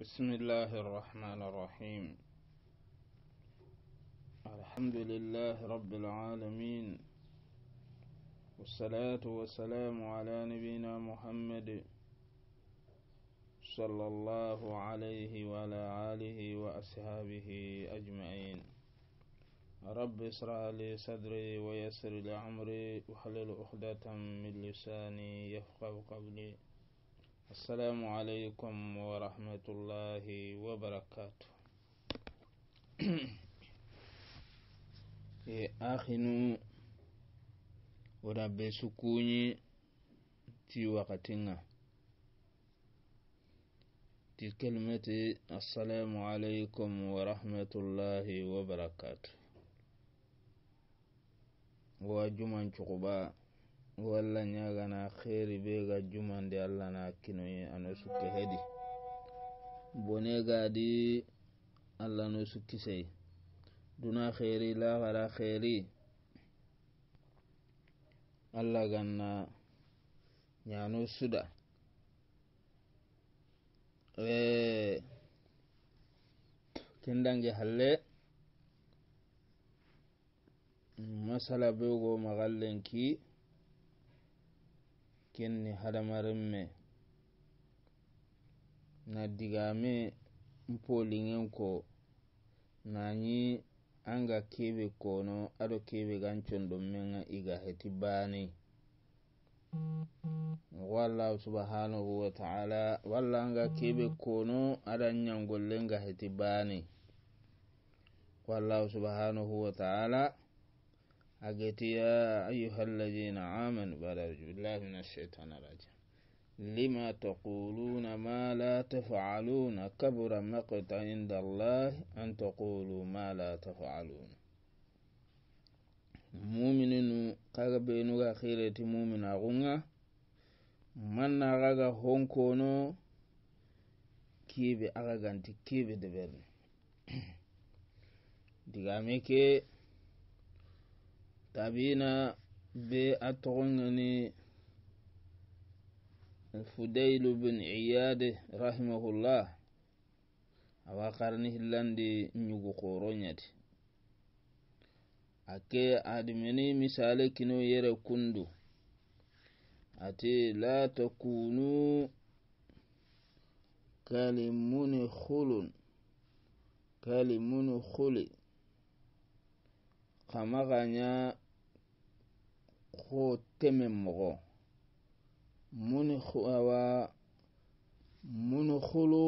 بسم الله الرحمن الرحيم الحمد لله رب العالمين والصلاة والسلام على نبينا محمد صلى الله عليه وعلى آله وأصحابه أجمعين رب اسرع لي صدري ويسر لي أمري وحلل أخدة من لساني يفقه قولي السلام عليكم ورحمة الله وبركاته إيه، آخنو ورب سكوني في وقتنا في كلمة السلام عليكم ورحمة الله وبركاته وجمان شقبا walla ñagana xeeri be ga de allah na ye ano sukke hedi bone gadi allah no sukki sey duna xeeri lahara xeeri allah ganna ñano suda e, kendange halle masala bewgo maxallenki kenni hadamarinme na digame npolinŋen ko nani anga kebe kono ado kebe gancondo menŋa igaheti bani mogo allah subhanahu wataala walla anga kebe kono adan nyangollen gaheti bani ko allah subhanahu wataala agati ya ayuha alladina amanu baraju billahi min ashaitani rajim lima taquluna ma la tafaluna kabura maqta inda allah an taqulu ma la tafaluna mumininu kaga benuga hireti mumina gunga manna kaga honkono kibe akaganti kibe deberni digame ke tabina be a tɔgɔ ŋani fudailu bin iyade rahimahullah awa karni hillandi ɲugu koro ɲadi ake adimini misale kino yere kundu ati la takunu kalimuni khulun kalimuni khuli kamaganya k'o tɛmɛ mɔgɔ munukulu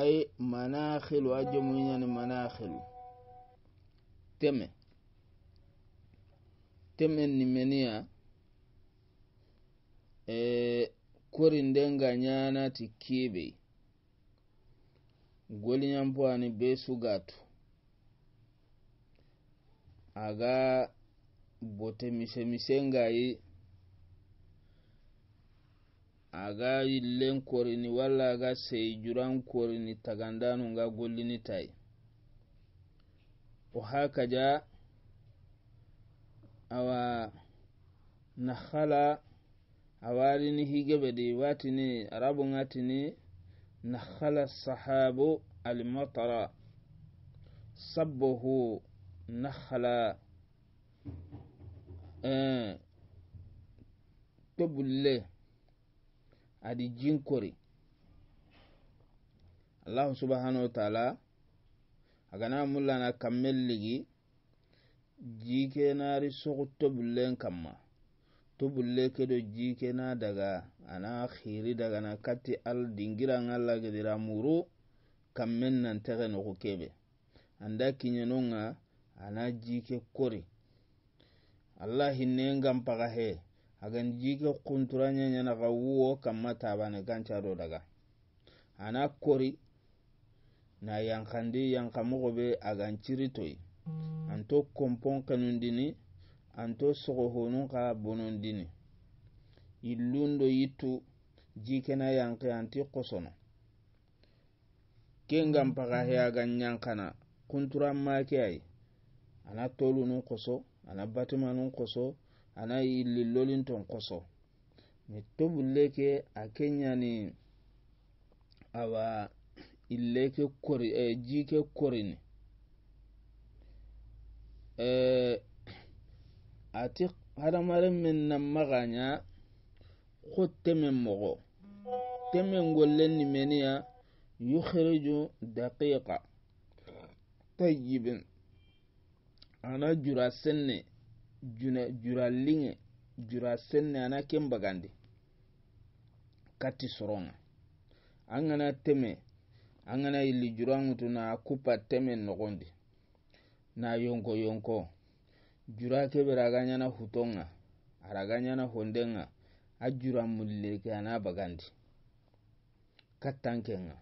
ay manakhilu a jɔmuɲani manakhilu tɛmɛ tɛmɛ nimeniya eh, korindenga ñana ti kiɓe goliñampo ani be sugatu aga bote mise mise ngayi aga yillen korini walla aga seyjuran korini tagandanu nga gollini tayi o hakaja awa nahala awarini higebedi watini arabu ngatini nahala sahabu almatara sabbohu nahala tobulle adi jinkori allahu subhanahu wa ta'ala agana mulla na kammel ligi jike na ri sogu tobulle kamma tobulle ke do jike na daga ana khiri daga na kati al dingira ngalla gidira muru kammen nan tege no kebe anda kinyenonga ana jike kori allah hinnengan paga he agan jike kunturanyanyanaga wuwo kamma tabane gancado daga ana kori na yankandi yankamogobe agan ciri toyi anto kompon kanundini anto sogohonun ka bonondini illundo yittu jikena yanke anti kosono kengan paga he agan yankana kunturan make ai ana tolunu koso ana batimanin koso ana lilolin tɔn kɔsɔ koso tobulle ke a ke awa ille ke kori eh, ji ke korini eh, ati hadamaren min nan maganya ko temen mɔgɔ temen gollen nimeniya yukhriju daqiqa tayyibin ana jura senne jura liŋe jura senne ana ken bagandi kati soronga angana teme angana gana yilli jura ŋutu na kupa teme nogondi na yonko yonko jura kebere aga ɲana hutonga araga ɲana hondenga a jura ana bagandi kattankenga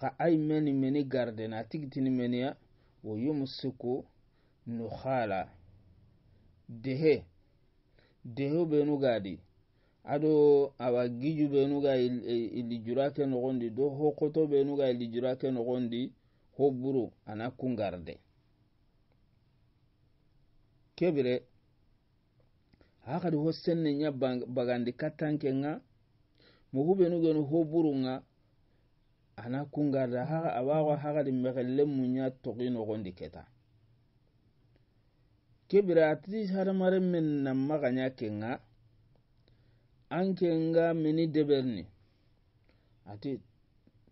ka ai meni meni garden atigitini meniya wo yumsiku nukhala dehe dehu benu gadi ado awa giju benu ga ilijura ke nogondi do hokoto benu ga ilijura ke nogondi hobburu ana kungarde kebire hakadi ho senne nya bagandi katanke nga mogu benu genu hobburu nga ana kungarde wa hakadi mekelle mu nya togi nogondi keta kebiratis hadamare men nan maganya kenga an kenga mini deberni ati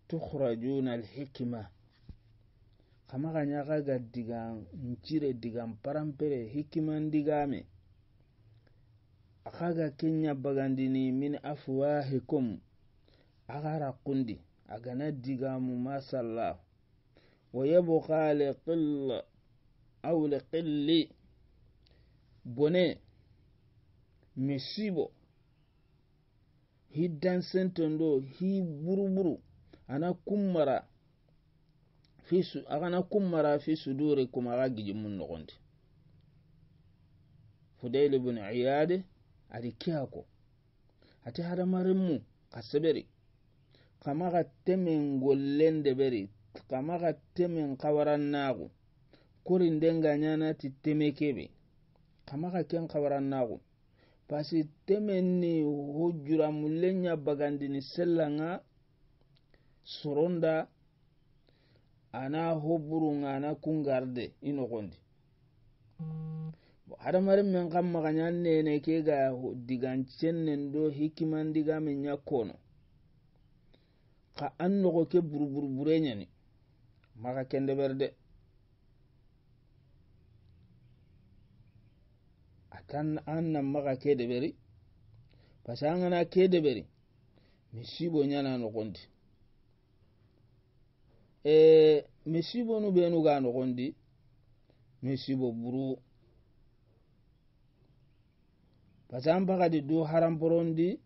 tukhrajun alhikma kamaganya ka ga digan nchire digan parampere hikiman digame aka ga kenya bagandini min afwahikum agara kundi agana digamu masallah wa yabqa liqill aw liqilli bone mi sibo hiddan senton ɗo hi buruburu ana kummara fisu agana kummara fi suduri kuma aga giji mun nogondi fudail ibn iyade ari kiyako ati hadamarin mu kasaberi kamaga temen gollende beri kamaga temen kawaran nagu kurin denga nyana ti temekebe kama ka ken kawarannaxu parce temen ni ho juramulle ya bagandini sellanga soronda ana ho burunga ana kungarde i noxondi men kan maxaya nene ke ga digancen nen do hikiman digamen ya kono ka an noxo ke burburbureyani maxa kendeberde kan an nan maka kedeberi pasa an gana kedeberi misibo ñana nogondi e misibo nu benu ga nogondi misibo buru pasa an pakadi du haramporondi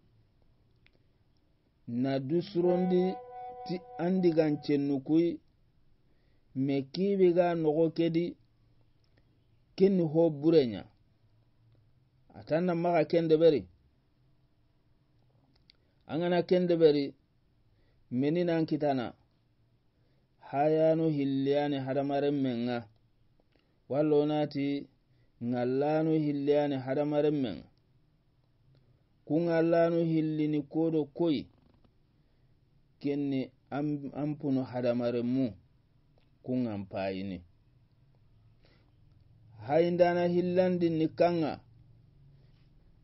na du surondi ti andi gan cennukui me kiibi ga nogo kedi kenni ho burenya atan nan maxa kendeɓeri a gana kendeɓeri meni nan kitana hayanu hilliyani hadamaren men ga wallo nati ngallanu hilliyani hadamaren men ku ngallanu hillini kodo koyi kenni an puno hadamaren mu ku ngan payini hayindana hillandinni kan ga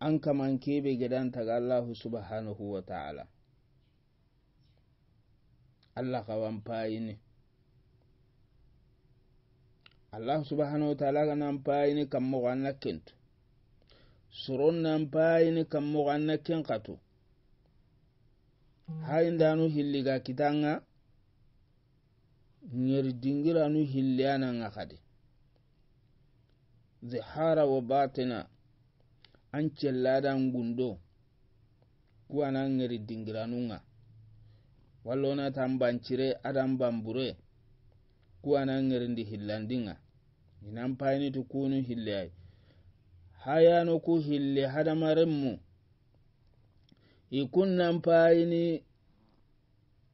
an kaman keɓe gidanta ga Allah subhanahu wa ta'ala allah kawan ne. allah subhanahu wa ta'ala ganan payini kan mogo an na kentu soron nan ne kan mogo an na ken katu hayindanu hilliga kitanga ŋer dingiranu hilliyananga kadi zihara wa batina an celladan gundo kuwana ŋeri dingiranunga na tamban cire adam bambure kuwana ndi hillandinga inan to kunu haya no ku hille ikun nan payini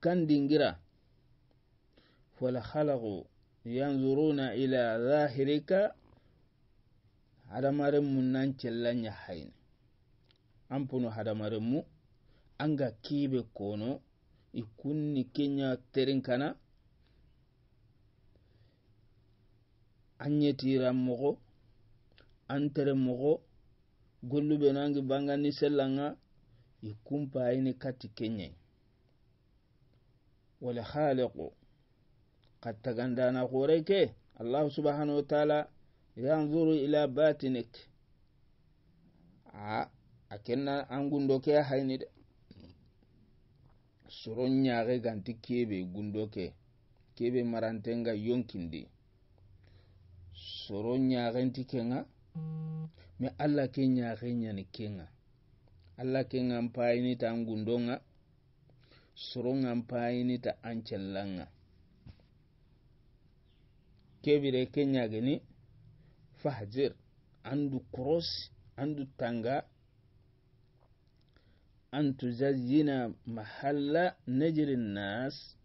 kan dingira khalaqu yanzuruna ila zahirika hadamaren mu nan cellanya haini an funu hadamaren mu an ga kibe kono ikunni kenya terin kana an yi tiran mako an tare mako gullube na ga bangani sallanga ikun fahimta kati kenya wale khaliku kattagan dana kore ke allah subhanahu wa ta'ala yanzuru ila batinik a ah, a kenna an gundo ke hayni de soron ɲaxe ganti kebe gundo ke kebe marantenga yonkindi soro ɲaxenti kenga me alla ke ɲaxe ɲani kenga alla kenga n payinita an gundo ŋa soro ŋa n payinita an cellan ŋa kebire ke ɲageni ke فاهجر عنده كروس عنده تانجا أن تزين محل نجر الناس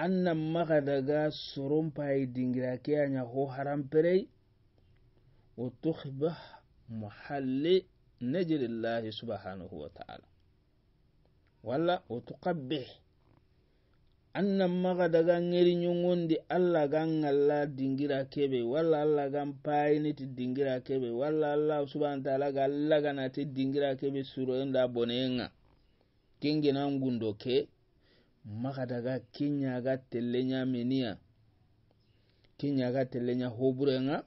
أن مغدغا سرون باي دينجراكي أن هو حرام بري وتخبح محل نجر الله سبحانه وتعالى ولا وتقبح annan maga daga ngeri nyongondi alla gan ngalla dingira kebe walla alla gan payini ti dingira kebe walla alla subhanahu wa ta'ala ga alla gana ti dingira kebe suro enda bonenga kenge na ngundo ke maga daga kinya ga tellenya menia kinya ga tellenya hoburenga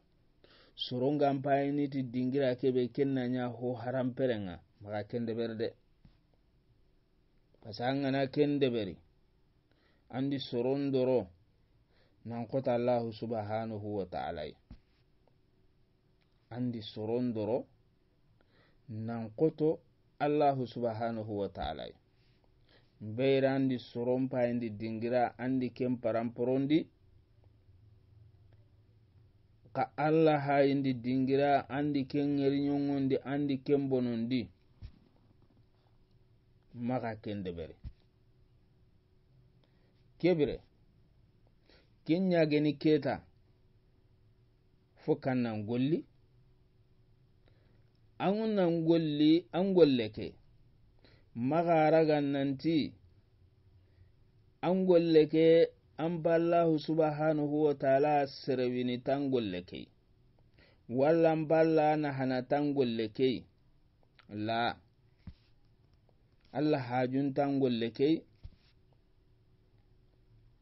suro gan payini ti dingira kebe kenna nya ho haramperenga maga kende berde pasanga na kende beri andi sorondoro nankota allahu subhanahu wa taalay andi sorondoro nankoto allahu subhanahu wa taalay beyra andi soronpayindi dingira andi ken paramporondi ka allah hayindi dingira andi ken ŋeriyongondi andi ken bonondi maga kendeberi kebire kin gani keta fo kannan golli angunan golli an golleke magaragan nanti an ke an ballahu subhanahu wa taala sirwini tan ke? walla n na nahana tan ke? la allah hajun tan ke?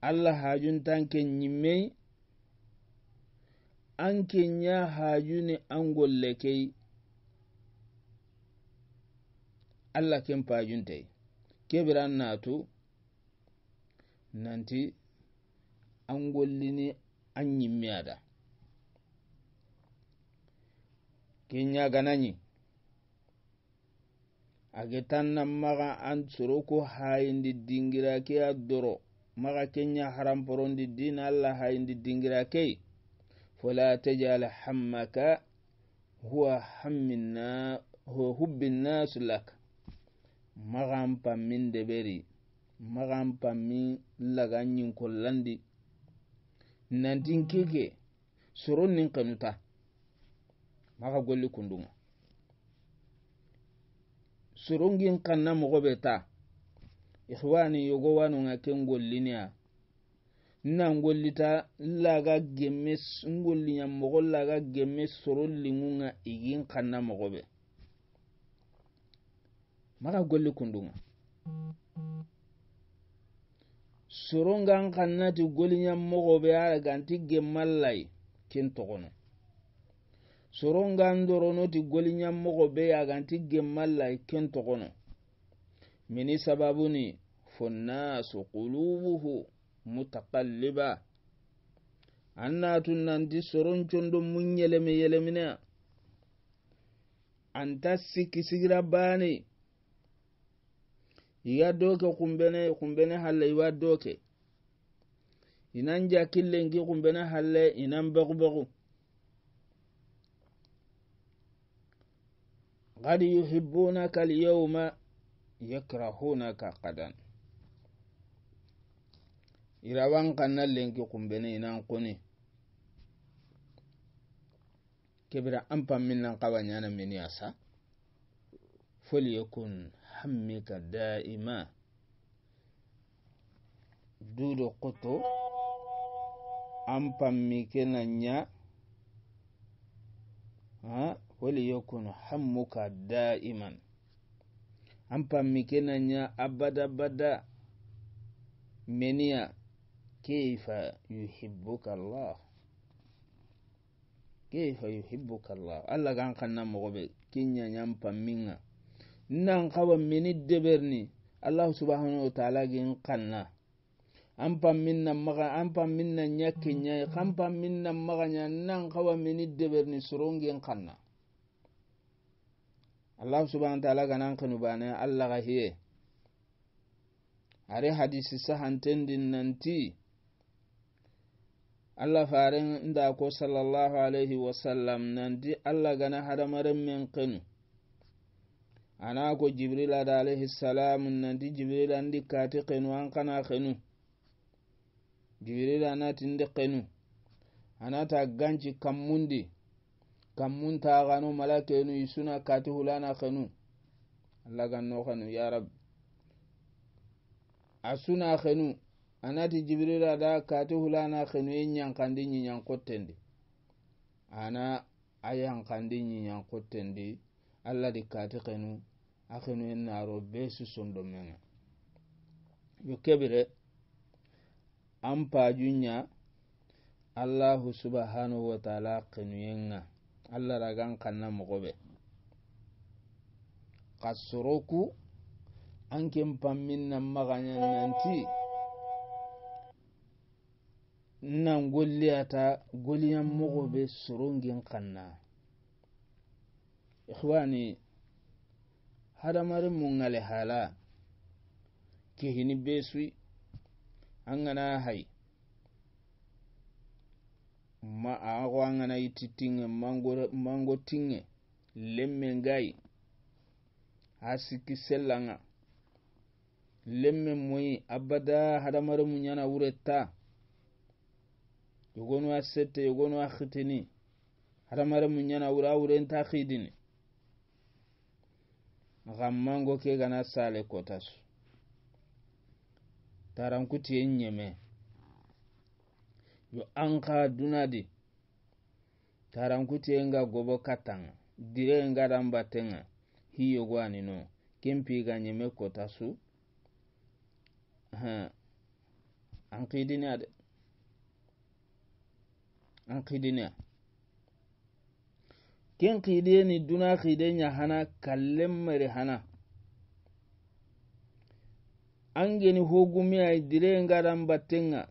allah hajuntanken ñimmey an kenya hajune an golle key allah ken pajuntey keɓiran natu nanti an gollini an ñimme ada kenya ganañi age tan nan maga an soroko hayindi dingira ke a doro maga kenya haram porondi din allah hayindi dingira key fala tajal hammaka huwa hamminna ho hubbinnasu lak magan pammin deɓeri magan pammin lagan yinkollandi nantin keke soron nin kenuta maga golli soron gin kanna mogo ɓe ta ihwani yogo wanonga ken gollinia nna ngollita nlaga gemme ngolliya mogo laga gemme sorollingunga igin e kanna mogobe maga golli kundunga sorongan kannati goliya mogobe araganti gemmallay ken togono sorongan doronoti goliya mogobe yaganti gemmallay ken togono mini sababu ni an na tunan di nanti soroncondo mun yeleme yelemina ta siki sigira baani iya doke kumbene kumbene halle iwa doke inan jakillenki kumbene halle inan begubegu قد يحبونك اليوم yakrahunaka qadan irawan kanna lenki kumbene inan kone kebira an pammin nan kawa nyana meni asa falyakun hammika da'ima dudo koto an pammi kenan ya falyakun hammuka da'iman ampammi kennanya abada bada meniya keifa yuhibuka allah keifa yuhibuka allah allah gan kanna an kinyañan pamminga nan kawa meni deberni allahu subhanahu wa taala gin kanna an pammin na maga an na nan ya kinyai kan pammin nan maga nan kawa meni deɓerni sorongin kanna allah subhanahu taala ganan kanu bane allah ga hiye are hadisi nan nanti allah farin inda ko sallallahu alaihi nan nanti allah gana hadamarin min kanu ana ko jibril da alaihi salam nanti jibril andi kati kanu an kana kanu. jibril ana tindi kenu anata ganci mundi. kammun taganu malakenu isuna kati hulana kenu allah ganno kenu ya rab asuna kenu anati jibril ada kati hulana kenu yinyan kandi yinyan kotendi ana ayan kandi yinyan kotendi allah di kati kenu akenu enna ro besu sondo menga yo kebire ampa junya allah subhanahu wa ta'ala kenu yenga allah ragan kanna mogobe kasoroku anken pammin nan maganyan nanti nan goliyata goliyan mogobe sorongin kanna ihwani hadamarin mun alihala kehini besui an gana hai ma a xwangana yitti tinŋe mango tinŋe lemmen gayi ha sikki sellanga lemmen moyi abada hadamaremu ñana wuretta yogonu a sette yogonu a xitini hadamaremu ñana wura a wurenta xidini axan mango ke gana sale kotasu tarankuti en ñeme yo anka dunadi nga gobo katanga no rambatenga hiyo gwanino kempiga me kota su an ankidina de ankidina ken kide ni duna kide nya hana kallem mere hana an geni nga ramba tenga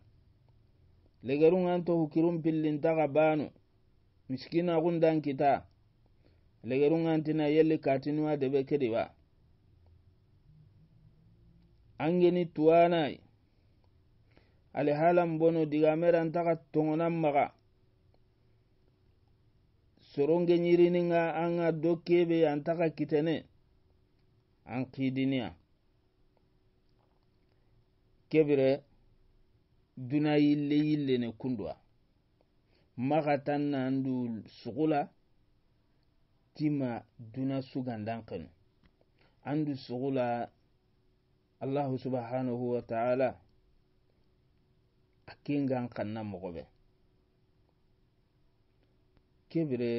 legerun anto hukirun pillinta ka baanu miskina kundan kita legerun antina yelli katinuwa debe kediba angeni tuwanai alihalan bono digameranta ka tongonan maka soronge nyirininga anga dokkebe anta ka kitene an kidiniya kebire duna yille ne kunduwa maka tan nandu sugula tima duna sugandan kenu andu sugula allahu subhanahu wa taala a kengan kanna mogoɓe keɓire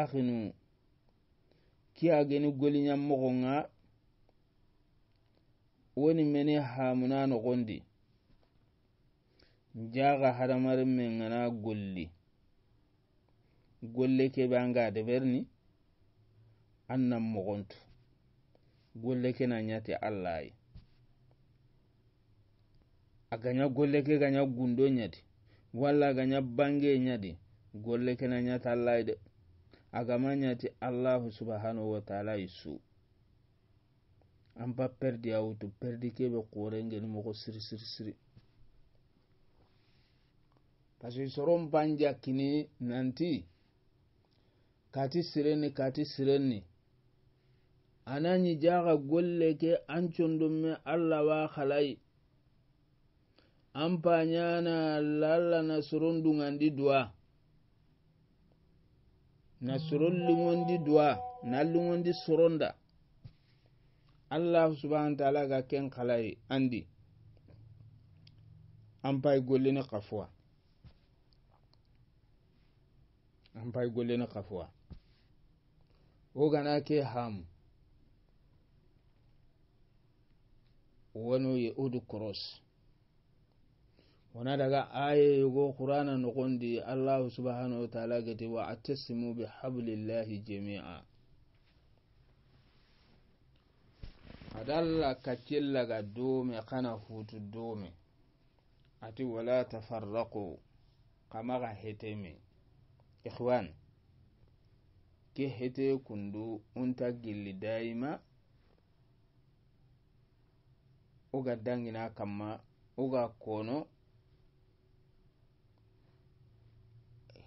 axinu geni goliñammoxo nga woni mene hamuna nogondi jaga hadamari men gana golli golle keɓe anga deɓerni annan mogontu golle ke na ñati allahy a gaña golle ke ganya gundo nyati. walla ganya gaña bange ñati golle ke na ñati allahy de agama ti allahu subhanahu wa taala i an ba perdi a wutu perdi keɓe korengeni mogo siri siri siri parce soron banja kini nanti kati sirenni kati sirenni anani jaga golle ke an condumme allah wa halai an pañana allah allah na soron dugandi duwa na soron ligondi duwa na ligondi soronda allah subhanahu wa ta'ala ga ken khalai andi an bai golle ni kafuwa an pai golle ni kafuwa wo gana ke ham wano ye udu cross wana daga aye yogo qur'ana nogondi allah subhanahu wa ta'ala gati wa attasimu bi hablillahi jami'a adalla kaccillaga dome kana futu dome ati wala tafarraqu kamaga heteme ikhwan ke hete kundu unta gilli daima uga dangina kamma uga kono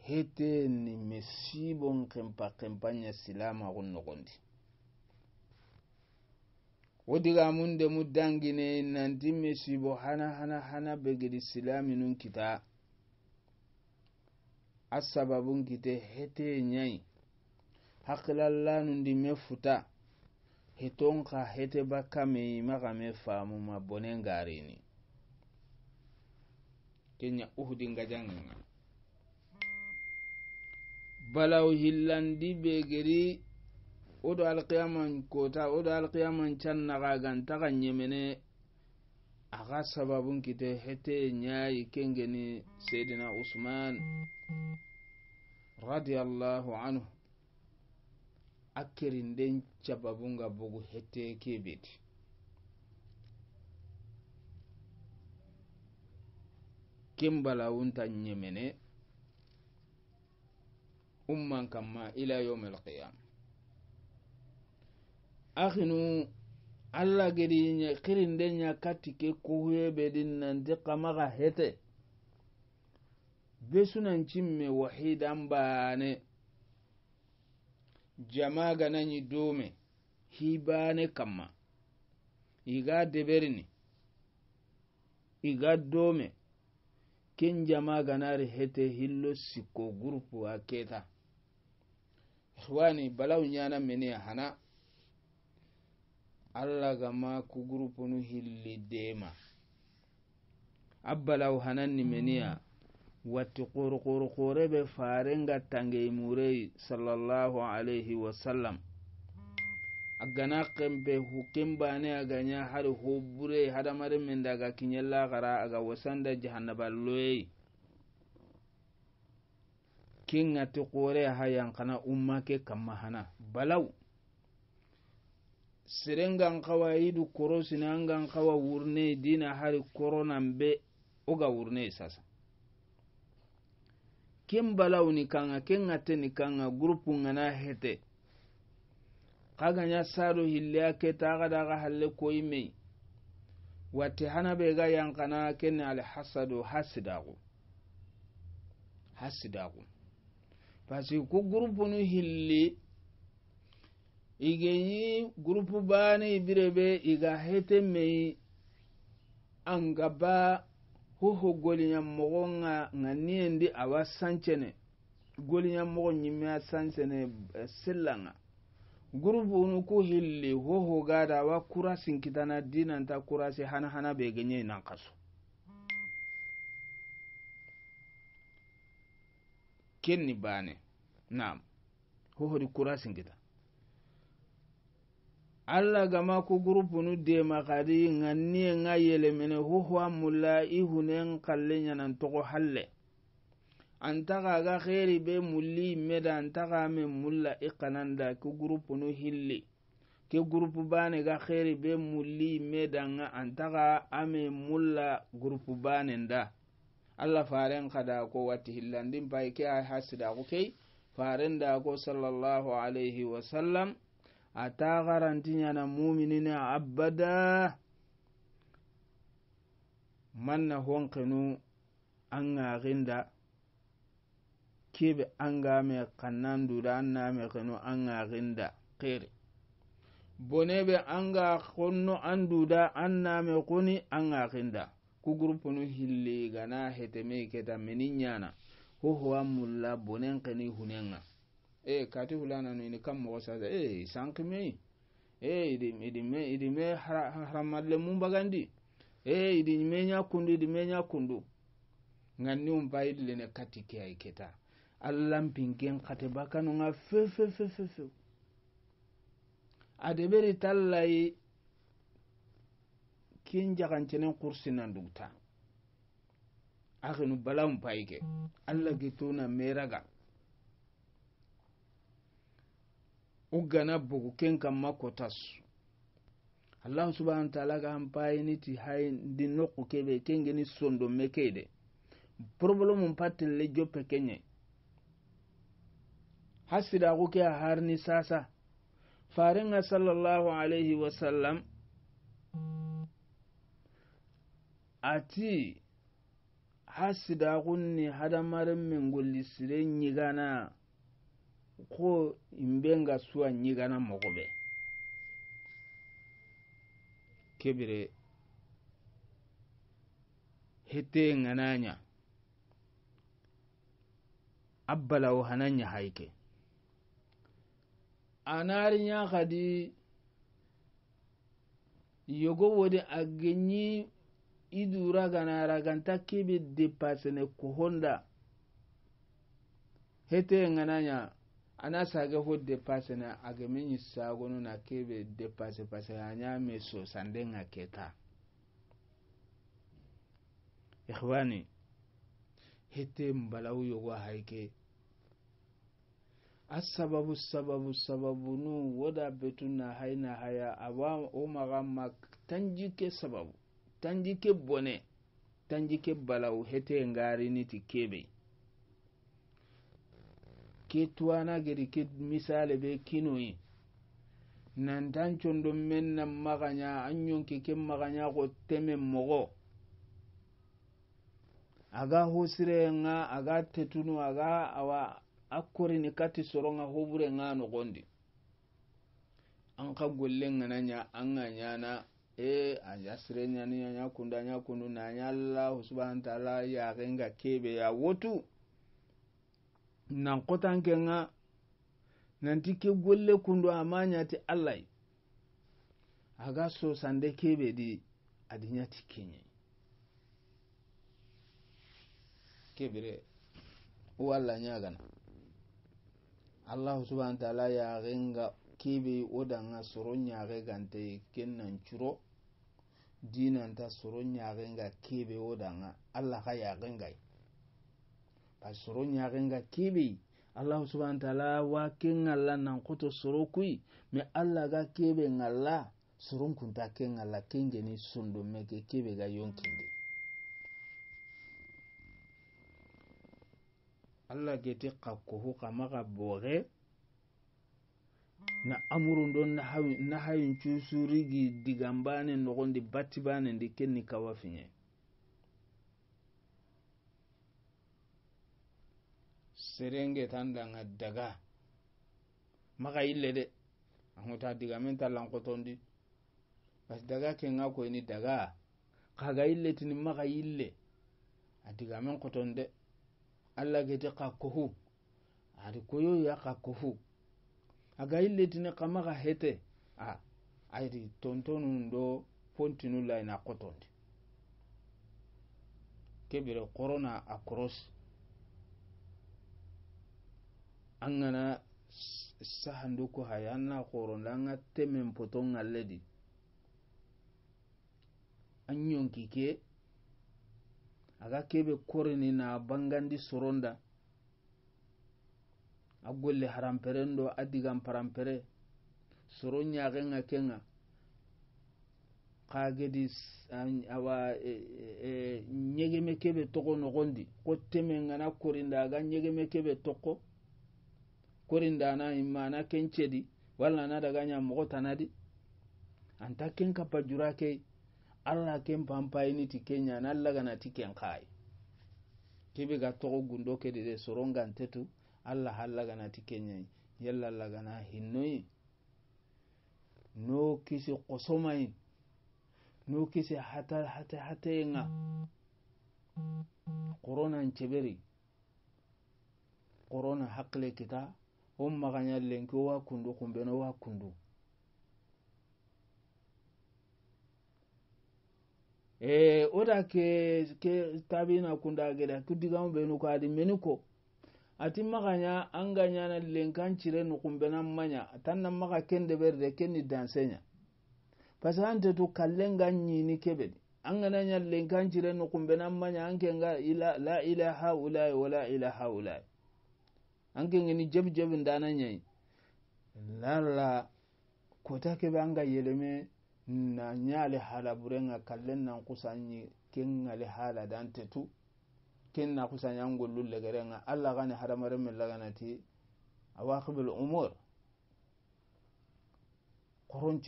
hete ni mesibon kempa kempanya silama gun nogondi wodiga munde mu dangine nanti mesibo hana hana hana begedi silami nun kita asababun kite hete nyai hakilalla nundi me futa heton ka hete bakame maga me famu ma bonen garini kenya uhudi ngajanga balaw hillandi begeri odo alkiyaman kota odo alkiyaman can nagagan tagan yemene aga sababun kite hete nyayi kengeni sayidina usman radiyallahu anhu akirin den cababun ga bugu hete kebet kimbala wunta nyemene umman kama ila yawm alqiyam akhinu allah gedi nya kirinde nya ke kuhuye bedin nanti kamaka hete be sunan cimme wahidan bane jama gananyi dome hibane kama. iga deberini iga dome ken jama ganari hete hillo siko gurupu a keta ihwani balaw ñana mini hana allah gama ku groupe nu hillideema abbalaw hananni meniya watti qurqurqurebe farenga tangey murey salllahu alayhi wasallam agana kembe hukimbane aganya hari hubure hada mare menda ga kinyella gara aga wasanda jahannaba loy kinga tiqure hayan kana ummake kamahana balaw serengan kawa idu koro sinangan kawa wurne dina hari koronan be oga wurne sasa ken balaw ni kanga ken ŋate ni kanga gurupu ŋana hete kaganya sado hilleya keta agadaga halle koyi mei wati hana be ga yankana kene alhasadu hasidagu hasidagu parce ko nu hilli igeyi gurupu bani birebe iga hete mei angaba hoho mogo nga nga ndi awa sancene mogo nyimea sanchene eh, sila nga gurupu unuku hili huhu gada awa kurasi nkitana nta kurasi hana hana bege inakasu nankaso bani bane huhu di kurasi nkita allah gama ku gurupunu de kadi nga niye nga yelemene huhwa mulla i hunen kalle ɲanan togo halle antaka ga heri be mulli meda antaka me mulla i kananda ku gurupunu hilli ke gurupu bane ga heri be mulli meda nga antaka ame mulla gurupu bane nda. allah faren kada ko wati hillandin bai ke hasida hasidaku kei faren da ko sallallahu alaihi wa sallam. ata garantiñana muminine abada man na honkenu angaxinda kebe angame kannan duda anname kenu angaxinda kere bonebe anga konno an duda anname kuni angaxinda ku groupenu hilligana hetemeketa meni ñana hohowa mulla bonen keni hunenga e kati fulana no ini kam mogo sasa e eh, sankimei e idime idime eh, haramalle mumbagandi e idi menya kundu idi menya kundu nganni um bayidile ne kati ke ay keta allahnpinken kate bakano nga fefefefefew ade ɓeri tallayi kin jakancenen kursinan dugta akinu balawun payike allah ge meraga ugana bukukin ken makotas Allah allahu subhanahu wa ta'ala ga ni ti hay ndi nokku kenge ni sondo me keyde probléme le jope kenye hasida sidaku ke a harni sasa farenga sallallahu alayhi wa sallam ati hasida sidakun ni hadamaren min gollisire ko in be n ka suwa ɲigana mɔgɔ bɛ kebire hete ŋana ɲa a balawo hana ɲahai ke a naari ɲa ka di yogo wode a genyi idura gana raganta kebe depasene kohonda hete ŋana ɲa ana sage ho dépasse na agemenyi sago no na kebe dépasse parce que aña me so sande nga keta ikhwani hete mbalawu yogo haike asababu sababu sababu nu woda betu na hay haya awa o maga tanjike sababu tanjike bone tanjike balau hete ngariniti kebe ke tuwana gedi ki misale be kinoyi nantan condo men na maganya an yonke ke maganya ko teme mogo aga hosire nga aga tetunu aga awa akkorini kati soro nga hobure nga nogondi an ka golle ngana nya an ga nyana e anya sire nyani anya kunda anya kunu na subhanahu wa ta'ala ya kenga kebe ya wotu nan kotanke nga nanti ke golle kundu amma nyati allai aga so sande kebe di adi nyati kenye kebere walla nyagana allah subhanahu ta'ala ya ringa kebe oda nga soro nyare gante kenan churo dinanta soro nyare nga kebe oda nga allah ka ya ringa yi ka soro ɲagen kebe allahu subhana taala wa ke ŋalla nan koto soro kui me allah ga kebe ŋalla soron kunta ke ŋalla kengeni sundu me ke kebe ga yonkindi allah geti ka kohu kama ka boge na amurun do na hayin cusuri gi digambane nogondi batibane ndi kenni kawa fiɲe serenge tan danga daga maga ille de anguta diga min tallan kotondi bas daga kenga ni daga kaga ille tini maga ille adiga min kotonde allah gete ka kohu ari koyo ya ka kohu aga ille tini ka maga hete a ari tontonun do fontinu layna kotondi kebire korona a korosi an gana sahandu ko haya an na horonda an ga temen poton alledi an yonki ke aga kebe korini na bangandi soronda a golle haramperen do a digan parampere soro ñaxenga kenga xagedi awa ñegeme e, e, e, kebe toxo noxondi ko temengana korinda aga ñegeme kebe toqo korin dana imma na kencedi walla na daga ñammogo tanadi anta ken kappa jura key alla ken pampayini ti ke ñana alla ganati ken xaayi kebe ga togo gundo kedi de sorongantetu alla halla ganati ke yalla alla gana hinnoyi no kisi qosomayin no kisi hata hate hateyenga qoronan ceberi qorona haqle kita won magaña lenki wo wa kundu kumbeno wa kundu e oda ke ke na kunda geda kudigamu benu kadi meni ko ati maganya an na lenkan cire nukumbenan manya tannan maka kende berde keni dansenya pasa ante to kallen nyini kebedi an gananya lenkan cire nukumbenan manya an nga ila la ila ulai wala ila ulai anke ngeni jabi da ndana nyai lalla ta ke banga yeleme na nyale hala burenga kallen nan kusanyi ken ngale hala dan tetu ken na kusanya ngollu legerenga Allah gani haramare min lagana ti awaqibul umur qurun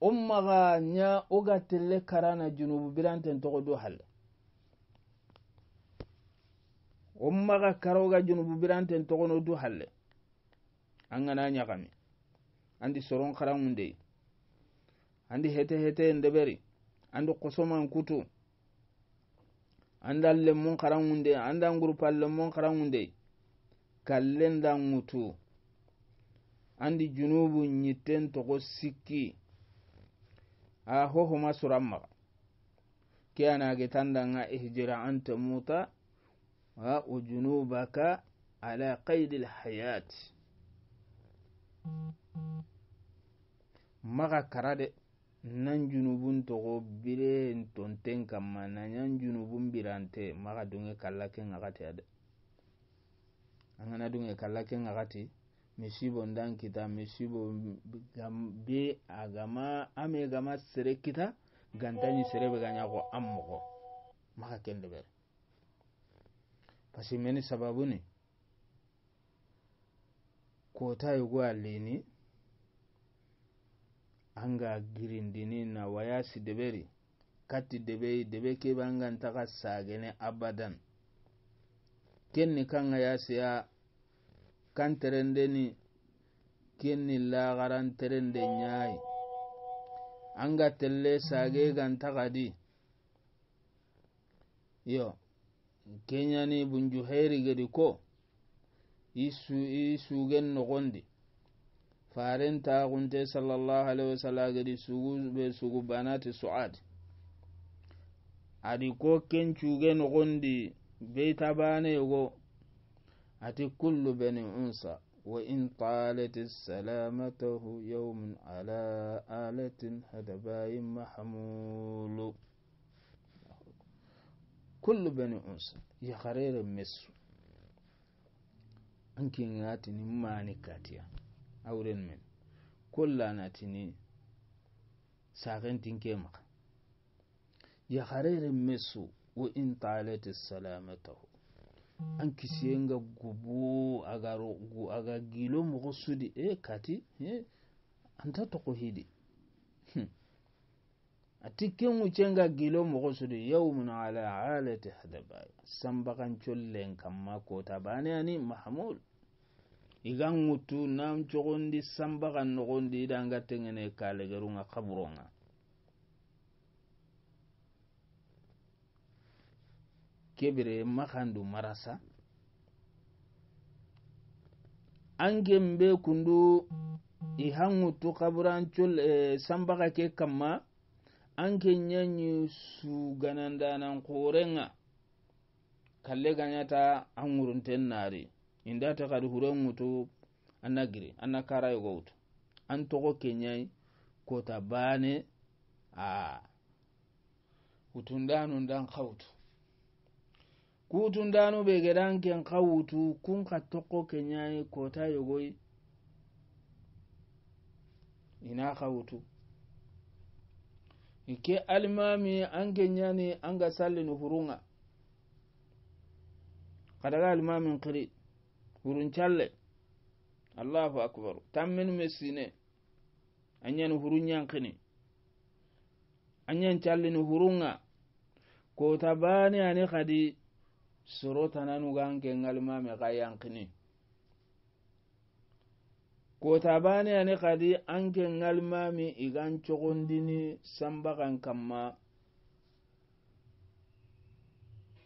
umma ga nya oga telle karana junubu birante togo do halla on maga karoga junubu biranten togono du halle an gana ñagami andi soron karangundeyi andi hete hete ndeɓeri andi kosoman kutu andan lemmun karangunde andan gurpan lemmun karangunde kallen dan ŋutu andi junubu ñitten togo sikki a hohoma suran maga ke anage tandan ga ihjira anta muta ra'u junubaka ala qaidil hayat maga karade nan junubun togo bire tonten kamma nanyan junubun birante maga dunge kallaken agati ade angana dunge kallaken agati misibo ndan kita misibo be agama ame gama sere kita gantani sere be ganyako ammo maga kende bere sababu asimeni sababuni kootayugu allini anga girindini na wayasi deberi kati debeyi debe kebe angantaka sagene abadan kenni kanga yasiya kanterendeni kenni lagaranterende ñayi anga telle sage gantaka di yo kenyani bunju heri gedi ko i sugen farin ta gunte salallahu alaihi wasallam gedi sugu be sugu banati suad adi ko ken gondi be tabane go ati kullu bani unsa wa in talat as-salamatu yawmun ala alatin hadabayin mahamulu kullu bani unsa ya harere mesu an kin yati ni mani katiya auren men kulla na ni sakan tinke ma ya harere mesu wa in talati salamatahu an kisiyen ga gubu a ga gilo mu sudi eh kati eh an ta hidi ati kin wucenga gilo mogo sudu yawmun ala alati hadaba sambakan collen kamma kota bane ani mahamul igan ŋutu nam cogondi sambakan idan idanga tengene kalegerunga kaburonga kebire makandu marasa angen be kundu i han ŋutu kaburan col eh, sambaka ke kama. an ganin danan koren a kalle gañata a nare naari ta kadi huren an na giri anna karayogowutu an togo ko ta bane a wutundanun dan kawutu kutundanu ɓe geɗan ken kawutu kun ka tokko ko ta yogoyi ina kawutu ike almami ne an ga sallin hurunga kadaga almamin kiri hurun calle allahu akbar tammin mesine anyan hurun ñankini anyan ñan callini hurunga ko bani ani kadi sorotananuga'anken alimami ka yankini ya ni kadi an anke ngalmami igan cogondini sambakan kamma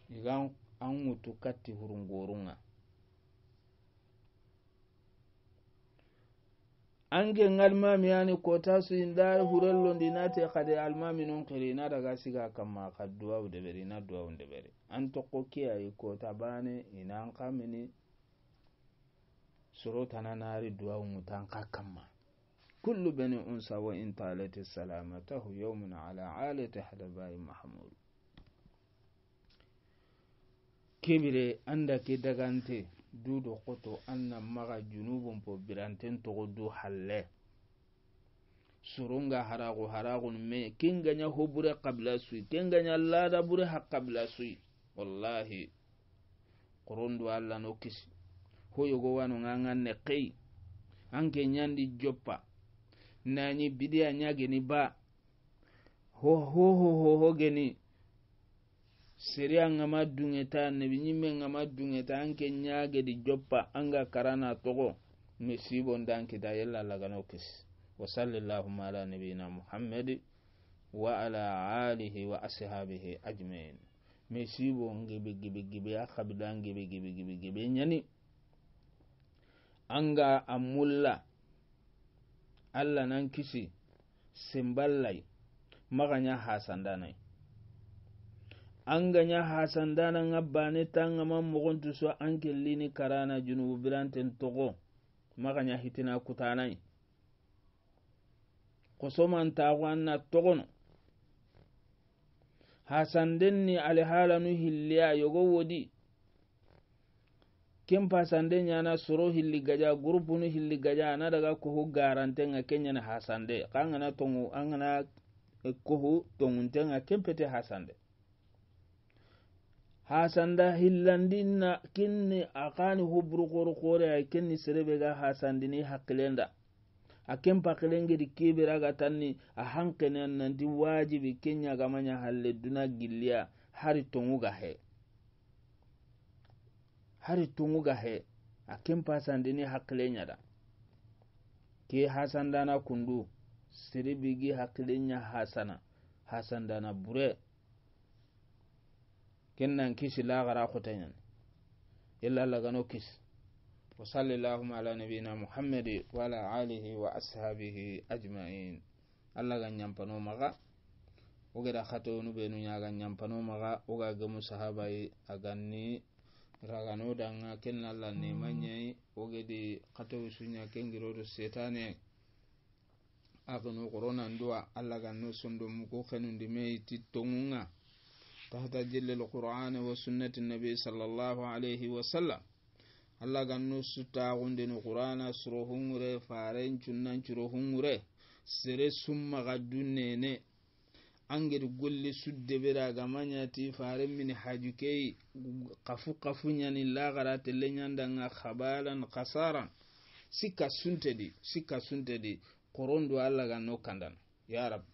igan an ŋutu katti hurungorunga anke ngalmami ani kota suinda hurellondi nate kadi almami non kiri na daga siga kamma ka duwawu deberi na duwawu deberi an tokko kiyayi kota bane inan kamini soro tana naari duwawu mutan ka kamma kullu bani unsa wa in talati salamatahu yawmun ala alati hadabai mahmud kebire anda ke dagante dudo koto anna maga junubun po biranten togo du halle surunga haragu haragun me kenganya hobure kabla sui kenganya lada bure ha kabla sui wallahi qorondu alla no kisi hoyogo wanu ŋa ŋa nekei anke ɲandi joppa nani bidiya ɲageni ba hohohoho geni seri a ŋama duŋeta nebi ɲimme ŋama duŋeta anke ɲagedi joppa anga karana togo me sibonda anke da yella lagano kesi wasalli llahuma ala nabiina muhammadi wa ala alihi wa ashabihi ajmain me sibo gibi gibi gibi a xabila gibi gibi gibi gibi ɲani gibi, gibi, gibi, anga a mulla allah nan kisi simballay maga ɲa hasandanai an ga ɲa hasandanan ga bane tanga man mogon tuso an kellini karana junubu biranten togo maga ɲa hitina kutanai kosomantago an na togono hasanden ni alihalanu hilliya yogo wodi ken pasande ñana soro hilli gaja groupe nu hilli gaja ana daga kohu garantenga kenyana hasande kangana tongu angana kohu tonguntenga ken pete hasande hasanda hillandinna kinni akani hubru koro kore ay kenni serebe ga hasandini hakkilenda a ken pakilengedi kibiraga tanni a hankene nanti wajibi kenyagamanya halle duna gilliya hari tonguga he hari tunguga he a kimpa hakile hakkile da ke hasandana kundu siribigi hakile nya hasana hasandana bure kennan kisi lagara kotañani illa lagano kisi وصل اللهم على نبينا محمد وعلى آله وأصحابه أجمعين الله غن يمبنو مغا وغدا خطو نبينو نيا غن يمبنو مغا وغا غمو صحابي أغني raganodanga kennalla nemanñayi mm. ogedi katowi suña kengirodo setane agano koronanduwa allah ganno sondo mugo henundi mei tittongunga tahta jelle lqur'ane wa sunnati nabi salllah alayhi wasallam allah ganno suttagunde no qur'ana suro hunŋure faren cunnan curo hunŋure sere summaga dunnene angeri golle sudde beraga mañati faremmini haju key kafu kafu ñani lagarate leñandanga habalan kasaran sikka sunte di sikka sunte di korondu allah ga nokkandan ya rab